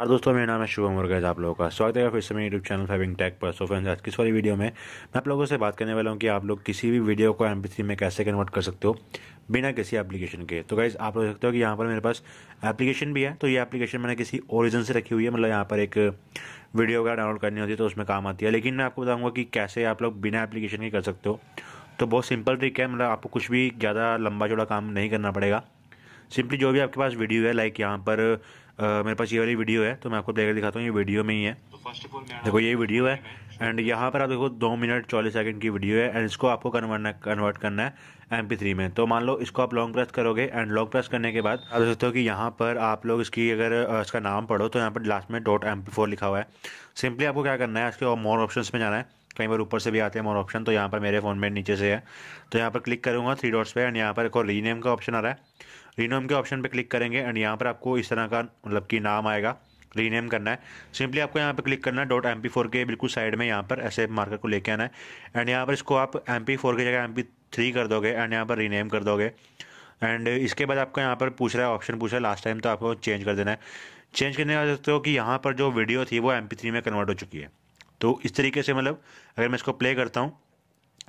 और दोस्तों मेरा नाम है शुभम वर्गैज आप लोगों का स्वागत है फिर से मेरे यूट्यूब चैनल फाइविंग टैक पर सो फ्रेंड्स आज की वाली वीडियो में मैं आप लोगों से बात करने वाला हूँ कि आप लोग किसी भी वीडियो को एम में कैसे कन्वर्ट कर सकते हो बिना किसी एप्लीकेशन के तो गाइज आप लोग सकते हो कि यहाँ पर मेरे पास एप्लीकेशन भी है तो ये एप्लीकेशन मैंने किसी ओरिजन से रखी हुई है मतलब यहाँ पर एक वीडियो वगैरह डाउनलोड करनी होती है तो उसमें काम आती है लेकिन मैं आपको बताऊँगा कि कैसे आप लोग बिना एप्लीकेशन के कर सकते हो तो बहुत सिंपल ट्रिक है मतलब आपको कुछ भी ज़्यादा लंबा चौड़ा काम नहीं करना पड़ेगा सिंपली जो भी आपके पास वीडियो है लाइक यहाँ पर आ, मेरे पास ये वाली वीडियो है तो मैं आपको देखकर दिखाता हूँ ये वीडियो में ही है तो देखो ये वीडियो है एंड यहाँ पर आप देखो दो मिनट चालीस सेकंड की वीडियो है एंड इसको आपको कन्वर्ट कन्वर्ट करना है एम थ्री में तो मान लो इसको आप लॉन्ग प्रेस करोगे एंड लॉन्ग प्रेस करने के बाद आप देख सकते हो कि यहाँ पर आप लोग इसकी अगर इसका नाम पढ़ो तो यहाँ पर लास्ट में डॉट एम फोर लिखा हुआ है सिंपली आपको क्या करना है इसके मोर ऑप्शन में जाना है कई बार ऊपर से भी आते हैं मोर ऑप्शन तो यहाँ पर मेरे फ़ोन में नीचे से है तो यहाँ पर क्लिक करूँगा थ्री डॉट्स पर एंड यहाँ पर एक और रीनेम का ऑप्शन आ रहा है रीनेम के ऑप्शन पे क्लिक करेंगे एंड यहाँ पर आपको इस तरह का मतलब कि नाम आएगा रीनेम करना है सिंपली आपको यहाँ पर क्लिक करना है डॉट एम पी फोर के बिल्कुल साइड में यहाँ पर ऐसे मार्कर को लेके आना है एंड यहाँ पर इसको आप एम पी फोर की जगह एम पी थ्री कर दोगे एंड यहाँ पर रीनेम कर दोगे एंड इसके बाद आपको यहाँ पर पूछ रहा है ऑप्शन पूछ रहा है लास्ट टाइम तो आपको चेंज कर देना है चेंज करने का सकते हो कि यहाँ पर जो वीडियो थी वो एम पी थ्री में कन्वर्ट हो चुकी है तो इस तरीके से मतलब अगर मैं इसको प्ले करता हूँ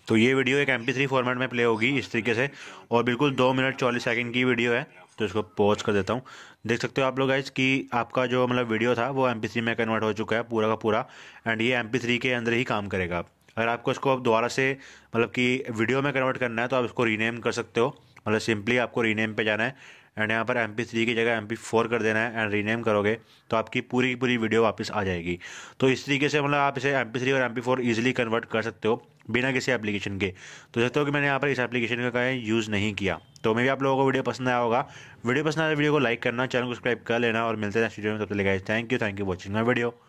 तो ये वीडियो एक एम थ्री फॉर्मेट में प्ले होगी इस तरीके से और बिल्कुल दो मिनट चालीस सेकेंड की वीडियो है तो इसको पॉज कर देता हूँ देख सकते हो आप लोग गाइज कि आपका जो मतलब वीडियो था वो एम में कन्वर्ट हो चुका है पूरा का पूरा एंड ये एम के अंदर ही काम करेगा अगर आपको इसको अब दोबारा से मतलब कि वीडियो में कन्वर्ट करना है तो आप इसको रीनेम कर सकते हो मतलब सिंपली आपको रीनेम पे जाना है एंड यहाँ पर एम थ्री की जगह एम फोर कर देना है एंड रीनेम करोगे तो आपकी पूरी की पूरी वीडियो वापस आ जाएगी तो इस तरीके से मतलब आप इसे एम थ्री और एम फोर ईजिली कन्वर्ट कर सकते हो बिना किसी एप्लीकेशन के तो जैसे हो तो कि मैंने यहाँ पर इस एप्लीकेशन का कहीं यूज़ नहीं किया तो मे भी आप लोगों को वीडियो पसंद आया होगा वीडियो पसंद आया वीडियो तो को लाइक करना चैनल को सब्सक्राइब कर लेना और मिलते हैं स्टूडियो में तब तक लेगा thank you thank you watching my video